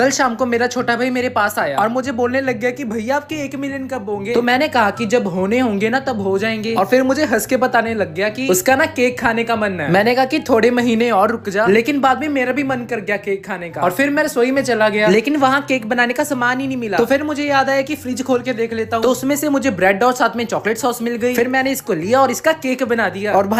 कल शाम को मेरा छोटा भाई मेरे पास आया और मुझे बोलने लग गया कि भैया आपके एक मिलियन कब होंगे तो मैंने कहा कि जब होने होंगे ना तब हो जाएंगे और फिर मुझे हंस के बताने लग गया कि उसका ना केक खाने का मन है मैंने कहा कि थोड़े महीने और रुक जा लेकिन बाद में मेरा भी मन कर गया केक खाने का और फिर मैं रसोई में चला गया लेकिन वहाँ केक बनाने का सामान ही नहीं मिला तो फिर मुझे याद आया की फ्रिज खोल के देख लेता हूँ तो उसमें से मुझे ब्रेड और साथ में चॉकलेट सॉस मिल गई फिर मैंने इसको लिया और इसका केक बना दिया और भाई